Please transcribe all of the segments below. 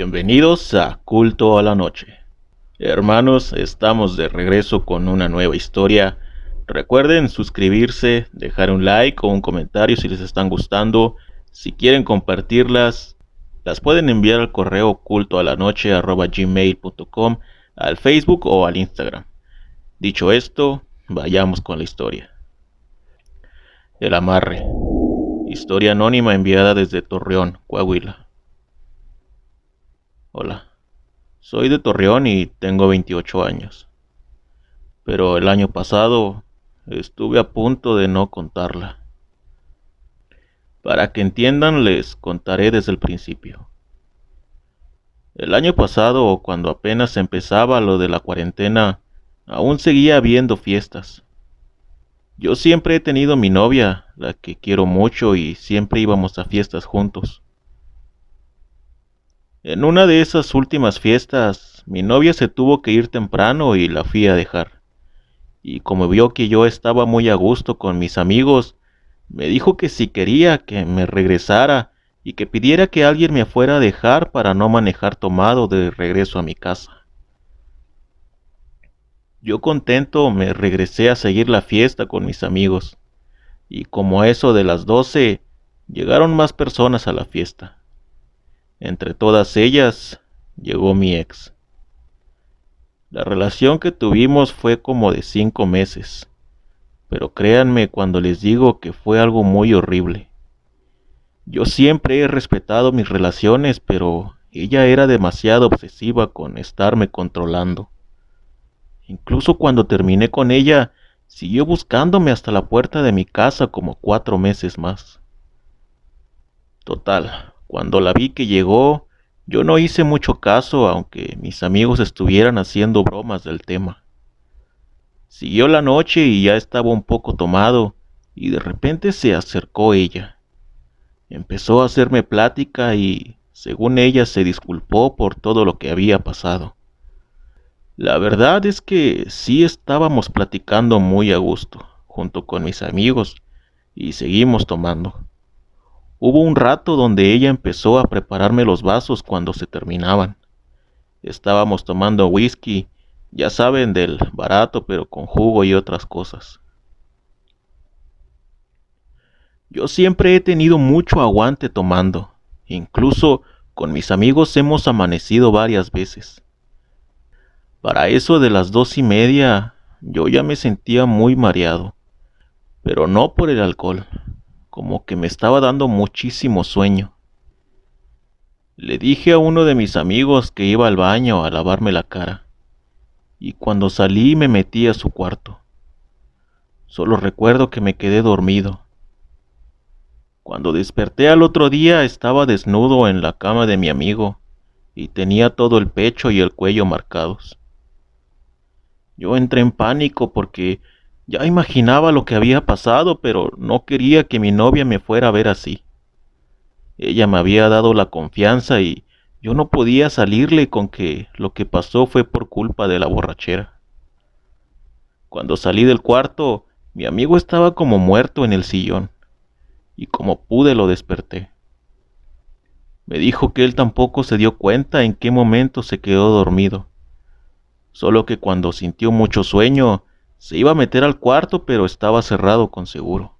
Bienvenidos a Culto a la Noche. Hermanos, estamos de regreso con una nueva historia. Recuerden suscribirse, dejar un like o un comentario si les están gustando. Si quieren compartirlas, las pueden enviar al correo a la cultoalanoche.gmail.com, al Facebook o al Instagram. Dicho esto, vayamos con la historia. El amarre. Historia anónima enviada desde Torreón, Coahuila. Hola, soy de Torreón y tengo 28 años. Pero el año pasado estuve a punto de no contarla. Para que entiendan les contaré desde el principio. El año pasado, cuando apenas empezaba lo de la cuarentena, aún seguía habiendo fiestas. Yo siempre he tenido mi novia, la que quiero mucho, y siempre íbamos a fiestas juntos. En una de esas últimas fiestas, mi novia se tuvo que ir temprano y la fui a dejar. Y como vio que yo estaba muy a gusto con mis amigos, me dijo que si quería que me regresara y que pidiera que alguien me fuera a dejar para no manejar tomado de regreso a mi casa. Yo contento me regresé a seguir la fiesta con mis amigos, y como eso de las doce, llegaron más personas a la fiesta. Entre todas ellas llegó mi ex. La relación que tuvimos fue como de cinco meses, pero créanme cuando les digo que fue algo muy horrible. Yo siempre he respetado mis relaciones, pero ella era demasiado obsesiva con estarme controlando. Incluso cuando terminé con ella, siguió buscándome hasta la puerta de mi casa como cuatro meses más. Total, cuando la vi que llegó, yo no hice mucho caso, aunque mis amigos estuvieran haciendo bromas del tema. Siguió la noche y ya estaba un poco tomado, y de repente se acercó ella. Empezó a hacerme plática y, según ella, se disculpó por todo lo que había pasado. La verdad es que sí estábamos platicando muy a gusto, junto con mis amigos, y seguimos tomando. Hubo un rato donde ella empezó a prepararme los vasos cuando se terminaban. Estábamos tomando whisky, ya saben, del barato, pero con jugo y otras cosas. Yo siempre he tenido mucho aguante tomando. Incluso con mis amigos hemos amanecido varias veces. Para eso de las dos y media yo ya me sentía muy mareado, pero no por el alcohol, como que me estaba dando muchísimo sueño. Le dije a uno de mis amigos que iba al baño a lavarme la cara, y cuando salí me metí a su cuarto. Solo recuerdo que me quedé dormido. Cuando desperté al otro día estaba desnudo en la cama de mi amigo y tenía todo el pecho y el cuello marcados. Yo entré en pánico porque ya imaginaba lo que había pasado, pero no quería que mi novia me fuera a ver así. Ella me había dado la confianza y yo no podía salirle con que lo que pasó fue por culpa de la borrachera. Cuando salí del cuarto, mi amigo estaba como muerto en el sillón, y como pude lo desperté. Me dijo que él tampoco se dio cuenta en qué momento se quedó dormido, solo que cuando sintió mucho sueño, se iba a meter al cuarto, pero estaba cerrado con seguro.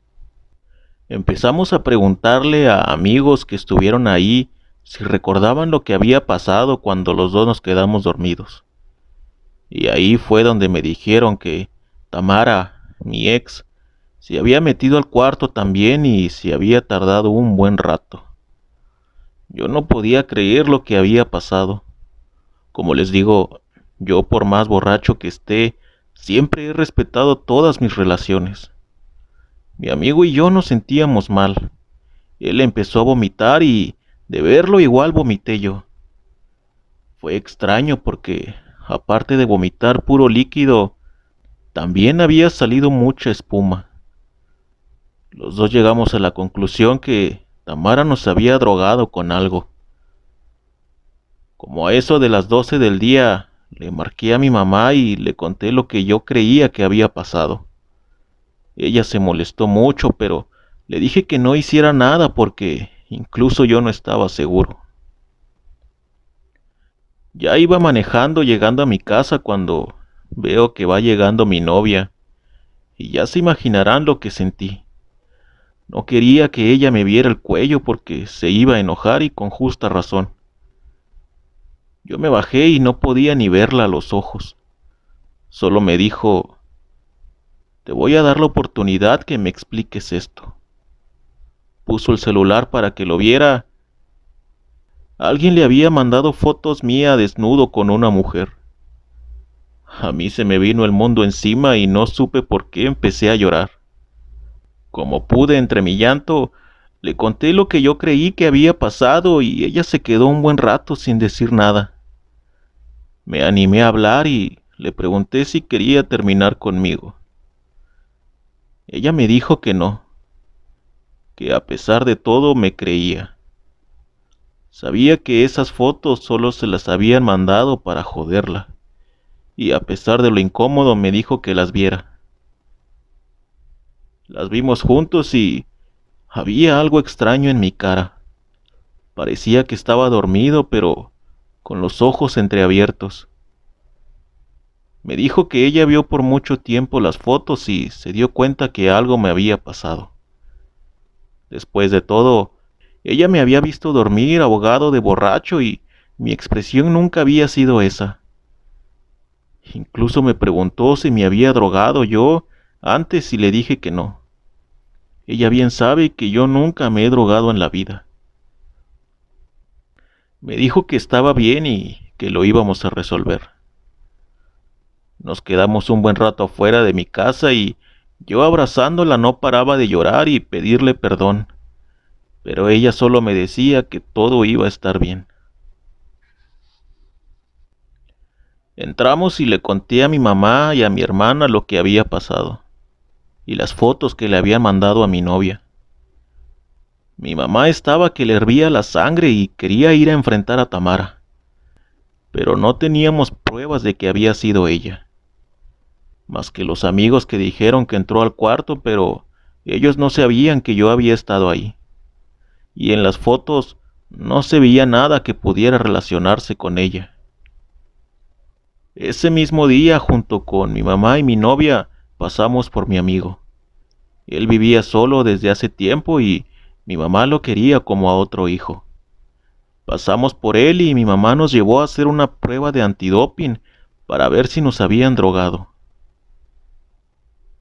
Empezamos a preguntarle a amigos que estuvieron ahí si recordaban lo que había pasado cuando los dos nos quedamos dormidos. Y ahí fue donde me dijeron que Tamara, mi ex, se había metido al cuarto también y se había tardado un buen rato. Yo no podía creer lo que había pasado. Como les digo, yo por más borracho que esté, Siempre he respetado todas mis relaciones. Mi amigo y yo nos sentíamos mal. Él empezó a vomitar y de verlo igual vomité yo. Fue extraño porque, aparte de vomitar puro líquido, también había salido mucha espuma. Los dos llegamos a la conclusión que Tamara nos había drogado con algo. Como a eso de las doce del día, le marqué a mi mamá y le conté lo que yo creía que había pasado. Ella se molestó mucho, pero le dije que no hiciera nada porque incluso yo no estaba seguro. Ya iba manejando llegando a mi casa cuando veo que va llegando mi novia, y ya se imaginarán lo que sentí. No quería que ella me viera el cuello porque se iba a enojar y con justa razón. Yo me bajé y no podía ni verla a los ojos. Solo me dijo, te voy a dar la oportunidad que me expliques esto. Puso el celular para que lo viera. Alguien le había mandado fotos mía desnudo con una mujer. A mí se me vino el mundo encima y no supe por qué empecé a llorar. Como pude entre mi llanto, le conté lo que yo creí que había pasado y ella se quedó un buen rato sin decir nada. Me animé a hablar y le pregunté si quería terminar conmigo. Ella me dijo que no, que a pesar de todo me creía. Sabía que esas fotos solo se las habían mandado para joderla, y a pesar de lo incómodo me dijo que las viera. Las vimos juntos y había algo extraño en mi cara. Parecía que estaba dormido, pero con los ojos entreabiertos. Me dijo que ella vio por mucho tiempo las fotos y se dio cuenta que algo me había pasado. Después de todo, ella me había visto dormir abogado de borracho y mi expresión nunca había sido esa. Incluso me preguntó si me había drogado yo antes y le dije que no. Ella bien sabe que yo nunca me he drogado en la vida. Me dijo que estaba bien y que lo íbamos a resolver. Nos quedamos un buen rato afuera de mi casa y yo abrazándola no paraba de llorar y pedirle perdón, pero ella solo me decía que todo iba a estar bien. Entramos y le conté a mi mamá y a mi hermana lo que había pasado y las fotos que le había mandado a mi novia. Mi mamá estaba que le hervía la sangre y quería ir a enfrentar a Tamara, pero no teníamos pruebas de que había sido ella, más que los amigos que dijeron que entró al cuarto, pero ellos no sabían que yo había estado ahí, y en las fotos no se veía nada que pudiera relacionarse con ella. Ese mismo día, junto con mi mamá y mi novia, pasamos por mi amigo. Él vivía solo desde hace tiempo y mi mamá lo quería como a otro hijo. Pasamos por él y mi mamá nos llevó a hacer una prueba de antidoping para ver si nos habían drogado.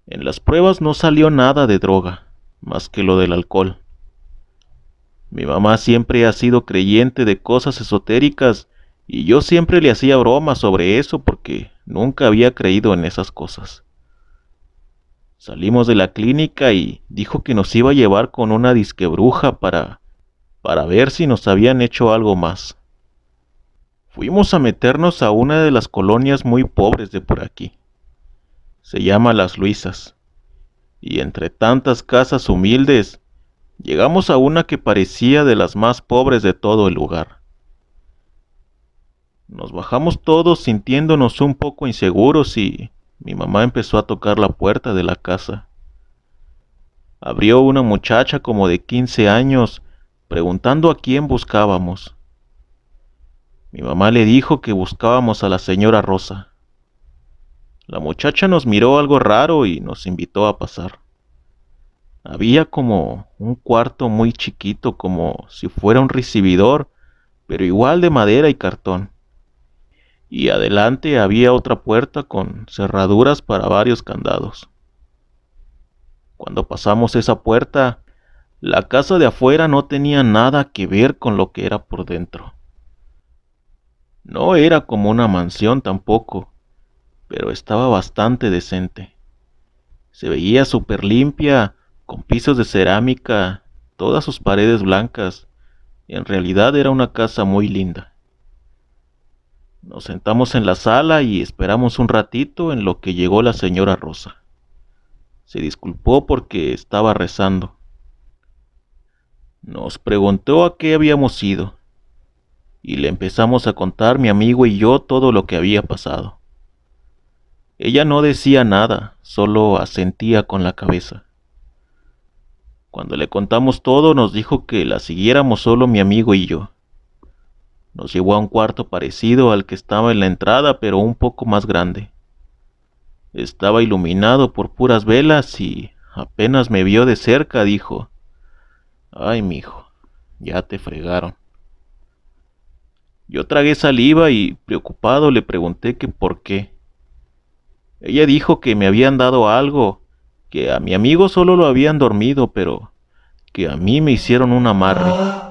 En las pruebas no salió nada de droga, más que lo del alcohol. Mi mamá siempre ha sido creyente de cosas esotéricas y yo siempre le hacía bromas sobre eso porque nunca había creído en esas cosas. Salimos de la clínica y dijo que nos iba a llevar con una disquebruja para para ver si nos habían hecho algo más. Fuimos a meternos a una de las colonias muy pobres de por aquí. Se llama Las Luisas. Y entre tantas casas humildes, llegamos a una que parecía de las más pobres de todo el lugar. Nos bajamos todos sintiéndonos un poco inseguros y mi mamá empezó a tocar la puerta de la casa. Abrió una muchacha como de 15 años preguntando a quién buscábamos. Mi mamá le dijo que buscábamos a la señora Rosa. La muchacha nos miró algo raro y nos invitó a pasar. Había como un cuarto muy chiquito, como si fuera un recibidor, pero igual de madera y cartón y adelante había otra puerta con cerraduras para varios candados. Cuando pasamos esa puerta, la casa de afuera no tenía nada que ver con lo que era por dentro. No era como una mansión tampoco, pero estaba bastante decente. Se veía súper limpia, con pisos de cerámica, todas sus paredes blancas. En realidad era una casa muy linda. Nos sentamos en la sala y esperamos un ratito en lo que llegó la señora Rosa. Se disculpó porque estaba rezando. Nos preguntó a qué habíamos ido y le empezamos a contar mi amigo y yo todo lo que había pasado. Ella no decía nada, solo asentía con la cabeza. Cuando le contamos todo nos dijo que la siguiéramos solo mi amigo y yo. Nos llevó a un cuarto parecido al que estaba en la entrada, pero un poco más grande. Estaba iluminado por puras velas y apenas me vio de cerca dijo: Ay, mijo, ya te fregaron. Yo tragué saliva y, preocupado, le pregunté que por qué. Ella dijo que me habían dado algo, que a mi amigo solo lo habían dormido, pero que a mí me hicieron un amarre. Ah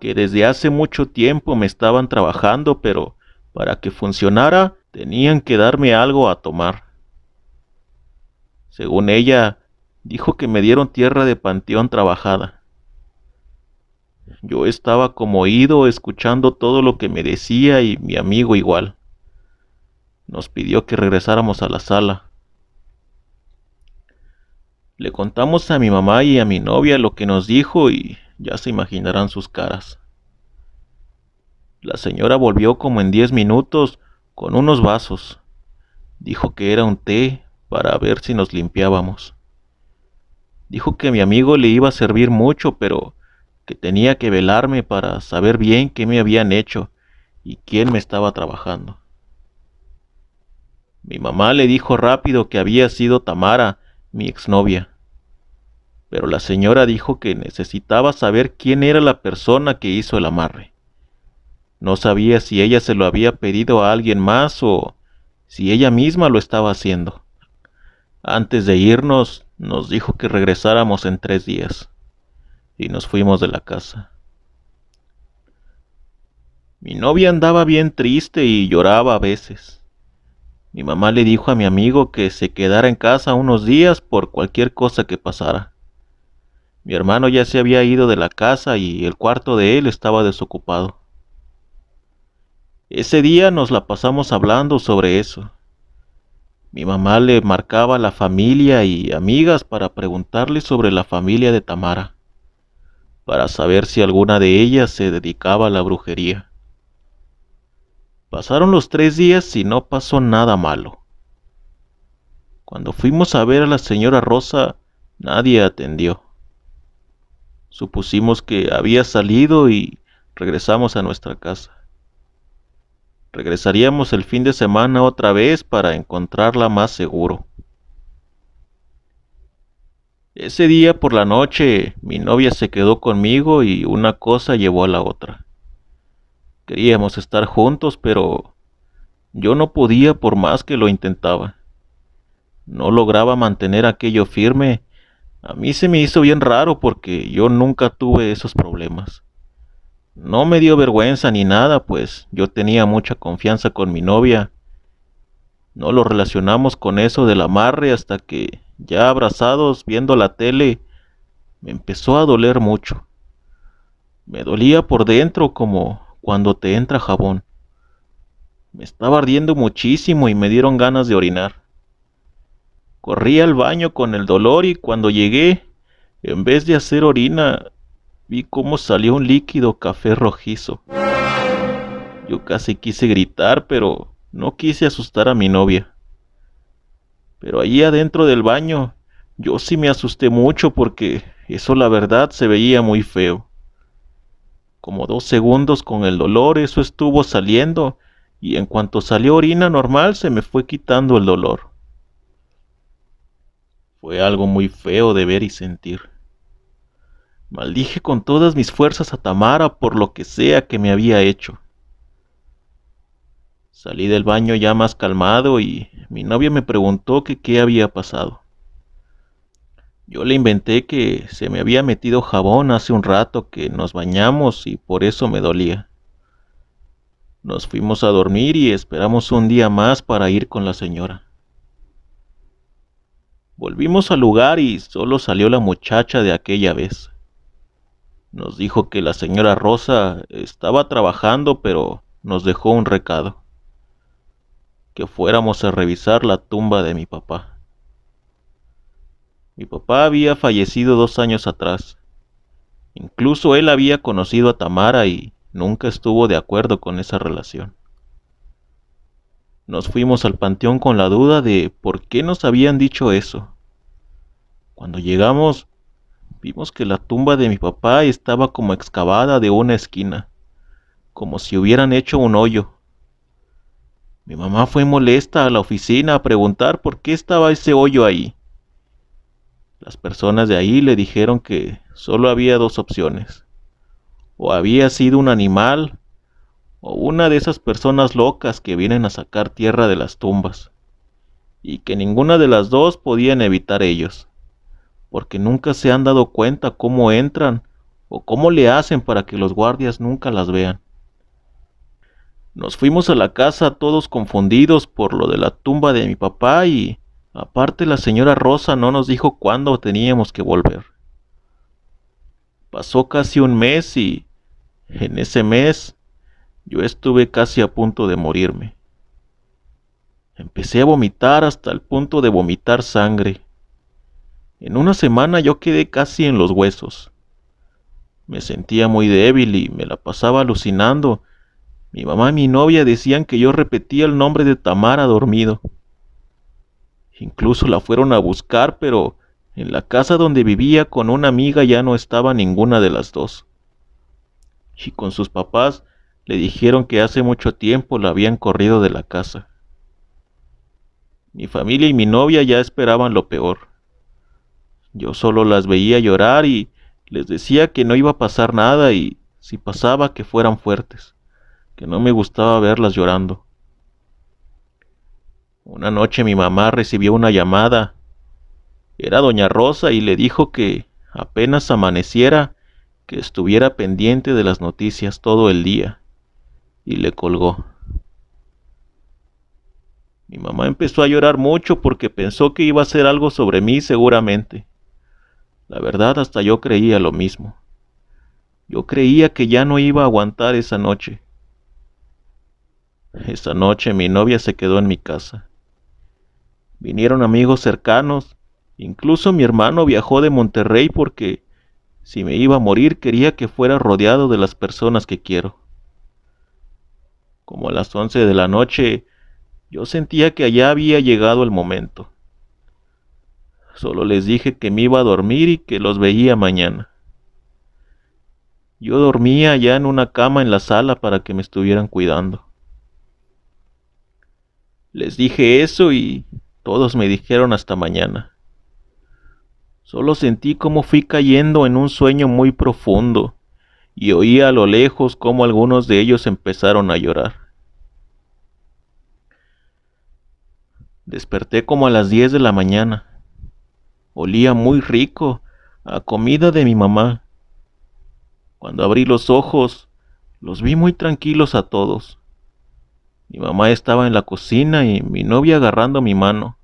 que desde hace mucho tiempo me estaban trabajando, pero para que funcionara tenían que darme algo a tomar. Según ella, dijo que me dieron tierra de panteón trabajada. Yo estaba como ido escuchando todo lo que me decía y mi amigo igual. Nos pidió que regresáramos a la sala. Le contamos a mi mamá y a mi novia lo que nos dijo y ya se imaginarán sus caras. La señora volvió como en diez minutos con unos vasos. Dijo que era un té para ver si nos limpiábamos. Dijo que mi amigo le iba a servir mucho, pero que tenía que velarme para saber bien qué me habían hecho y quién me estaba trabajando. Mi mamá le dijo rápido que había sido Tamara, mi exnovia pero la señora dijo que necesitaba saber quién era la persona que hizo el amarre. No sabía si ella se lo había pedido a alguien más o si ella misma lo estaba haciendo. Antes de irnos, nos dijo que regresáramos en tres días y nos fuimos de la casa. Mi novia andaba bien triste y lloraba a veces. Mi mamá le dijo a mi amigo que se quedara en casa unos días por cualquier cosa que pasara. Mi hermano ya se había ido de la casa y el cuarto de él estaba desocupado. Ese día nos la pasamos hablando sobre eso. Mi mamá le marcaba a la familia y amigas para preguntarle sobre la familia de Tamara, para saber si alguna de ellas se dedicaba a la brujería. Pasaron los tres días y no pasó nada malo. Cuando fuimos a ver a la señora Rosa, nadie atendió. Supusimos que había salido y regresamos a nuestra casa. Regresaríamos el fin de semana otra vez para encontrarla más seguro. Ese día por la noche mi novia se quedó conmigo y una cosa llevó a la otra. Queríamos estar juntos, pero yo no podía por más que lo intentaba. No lograba mantener aquello firme a mí se me hizo bien raro porque yo nunca tuve esos problemas. No me dio vergüenza ni nada, pues yo tenía mucha confianza con mi novia. No lo relacionamos con eso del amarre hasta que, ya abrazados viendo la tele, me empezó a doler mucho. Me dolía por dentro como cuando te entra jabón. Me estaba ardiendo muchísimo y me dieron ganas de orinar. Corrí al baño con el dolor y cuando llegué, en vez de hacer orina, vi cómo salió un líquido café rojizo. Yo casi quise gritar, pero no quise asustar a mi novia. Pero allí adentro del baño, yo sí me asusté mucho porque eso la verdad se veía muy feo. Como dos segundos con el dolor, eso estuvo saliendo, y en cuanto salió orina normal se me fue quitando el dolor. Fue algo muy feo de ver y sentir. Maldije con todas mis fuerzas a Tamara por lo que sea que me había hecho. Salí del baño ya más calmado y mi novia me preguntó que qué había pasado. Yo le inventé que se me había metido jabón hace un rato que nos bañamos y por eso me dolía. Nos fuimos a dormir y esperamos un día más para ir con la señora. Volvimos al lugar y solo salió la muchacha de aquella vez. Nos dijo que la señora Rosa estaba trabajando pero nos dejó un recado. Que fuéramos a revisar la tumba de mi papá. Mi papá había fallecido dos años atrás. Incluso él había conocido a Tamara y nunca estuvo de acuerdo con esa relación. Nos fuimos al panteón con la duda de por qué nos habían dicho eso. Cuando llegamos, vimos que la tumba de mi papá estaba como excavada de una esquina, como si hubieran hecho un hoyo. Mi mamá fue molesta a la oficina a preguntar por qué estaba ese hoyo ahí. Las personas de ahí le dijeron que solo había dos opciones. O había sido un animal o una de esas personas locas que vienen a sacar tierra de las tumbas, y que ninguna de las dos podían evitar ellos, porque nunca se han dado cuenta cómo entran o cómo le hacen para que los guardias nunca las vean. Nos fuimos a la casa todos confundidos por lo de la tumba de mi papá y aparte la señora Rosa no nos dijo cuándo teníamos que volver. Pasó casi un mes y en ese mes yo estuve casi a punto de morirme. Empecé a vomitar hasta el punto de vomitar sangre. En una semana yo quedé casi en los huesos. Me sentía muy débil y me la pasaba alucinando. Mi mamá y mi novia decían que yo repetía el nombre de Tamara dormido. Incluso la fueron a buscar, pero en la casa donde vivía con una amiga ya no estaba ninguna de las dos. Y con sus papás le dijeron que hace mucho tiempo la habían corrido de la casa. Mi familia y mi novia ya esperaban lo peor. Yo solo las veía llorar y les decía que no iba a pasar nada y si pasaba que fueran fuertes, que no me gustaba verlas llorando. Una noche mi mamá recibió una llamada. Era doña Rosa y le dijo que apenas amaneciera, que estuviera pendiente de las noticias todo el día y le colgó. Mi mamá empezó a llorar mucho porque pensó que iba a hacer algo sobre mí seguramente. La verdad hasta yo creía lo mismo. Yo creía que ya no iba a aguantar esa noche. Esa noche mi novia se quedó en mi casa. Vinieron amigos cercanos, incluso mi hermano viajó de Monterrey porque si me iba a morir quería que fuera rodeado de las personas que quiero como a las once de la noche, yo sentía que allá había llegado el momento. Solo les dije que me iba a dormir y que los veía mañana. Yo dormía allá en una cama en la sala para que me estuvieran cuidando. Les dije eso y todos me dijeron hasta mañana. Solo sentí como fui cayendo en un sueño muy profundo y oí a lo lejos cómo algunos de ellos empezaron a llorar. Desperté como a las 10 de la mañana. Olía muy rico, a comida de mi mamá. Cuando abrí los ojos, los vi muy tranquilos a todos. Mi mamá estaba en la cocina y mi novia agarrando mi mano.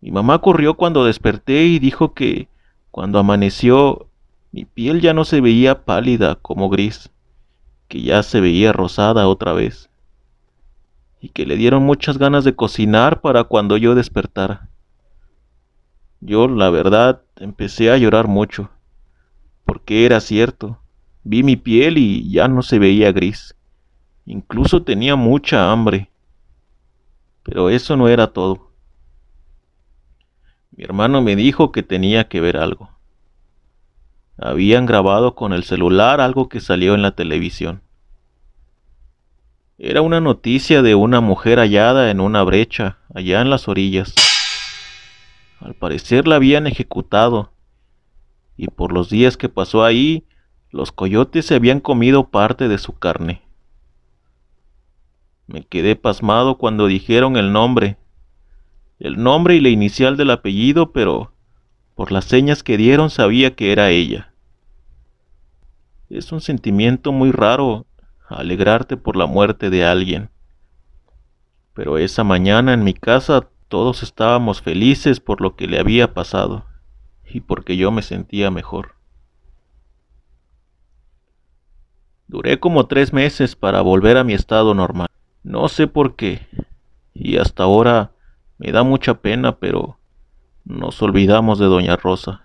Mi mamá corrió cuando desperté y dijo que cuando amaneció mi piel ya no se veía pálida como gris, que ya se veía rosada otra vez, y que le dieron muchas ganas de cocinar para cuando yo despertara. Yo, la verdad, empecé a llorar mucho, porque era cierto, vi mi piel y ya no se veía gris, incluso tenía mucha hambre. Pero eso no era todo. Mi hermano me dijo que tenía que ver algo. Habían grabado con el celular algo que salió en la televisión. Era una noticia de una mujer hallada en una brecha, allá en las orillas. Al parecer la habían ejecutado, y por los días que pasó ahí, los coyotes se habían comido parte de su carne. Me quedé pasmado cuando dijeron el nombre, el nombre y la inicial del apellido, pero por las señas que dieron sabía que era ella. Es un sentimiento muy raro alegrarte por la muerte de alguien. Pero esa mañana en mi casa todos estábamos felices por lo que le había pasado y porque yo me sentía mejor. Duré como tres meses para volver a mi estado normal. No sé por qué. Y hasta ahora me da mucha pena, pero nos olvidamos de Doña Rosa.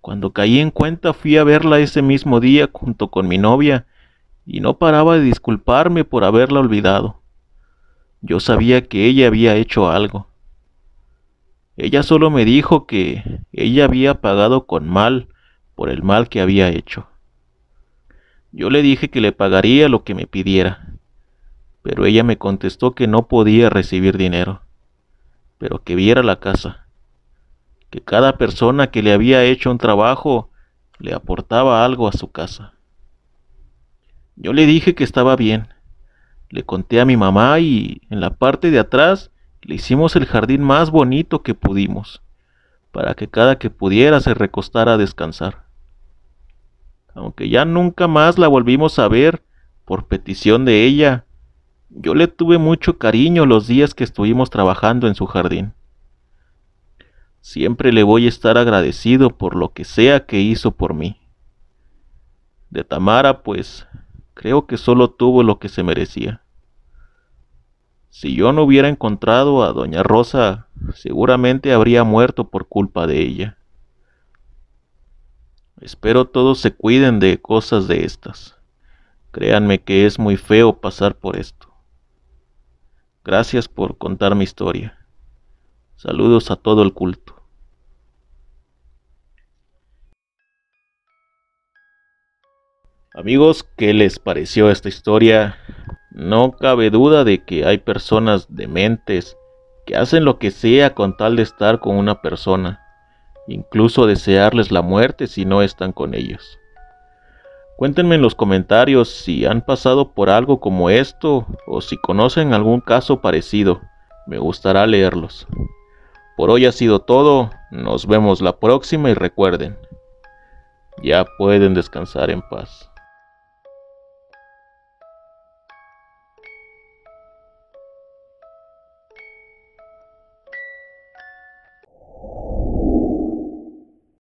Cuando caí en cuenta fui a verla ese mismo día junto con mi novia y no paraba de disculparme por haberla olvidado. Yo sabía que ella había hecho algo. Ella solo me dijo que ella había pagado con mal por el mal que había hecho. Yo le dije que le pagaría lo que me pidiera, pero ella me contestó que no podía recibir dinero pero que viera la casa, que cada persona que le había hecho un trabajo le aportaba algo a su casa. Yo le dije que estaba bien, le conté a mi mamá y en la parte de atrás le hicimos el jardín más bonito que pudimos, para que cada que pudiera se recostara a descansar. Aunque ya nunca más la volvimos a ver por petición de ella, yo le tuve mucho cariño los días que estuvimos trabajando en su jardín. Siempre le voy a estar agradecido por lo que sea que hizo por mí. De Tamara, pues, creo que solo tuvo lo que se merecía. Si yo no hubiera encontrado a doña Rosa, seguramente habría muerto por culpa de ella. Espero todos se cuiden de cosas de estas. Créanme que es muy feo pasar por esto. Gracias por contar mi historia. Saludos a todo el culto. Amigos, ¿qué les pareció esta historia? No cabe duda de que hay personas dementes que hacen lo que sea con tal de estar con una persona, incluso desearles la muerte si no están con ellos. Cuéntenme en los comentarios si han pasado por algo como esto o si conocen algún caso parecido. Me gustará leerlos. Por hoy ha sido todo, nos vemos la próxima y recuerden, ya pueden descansar en paz.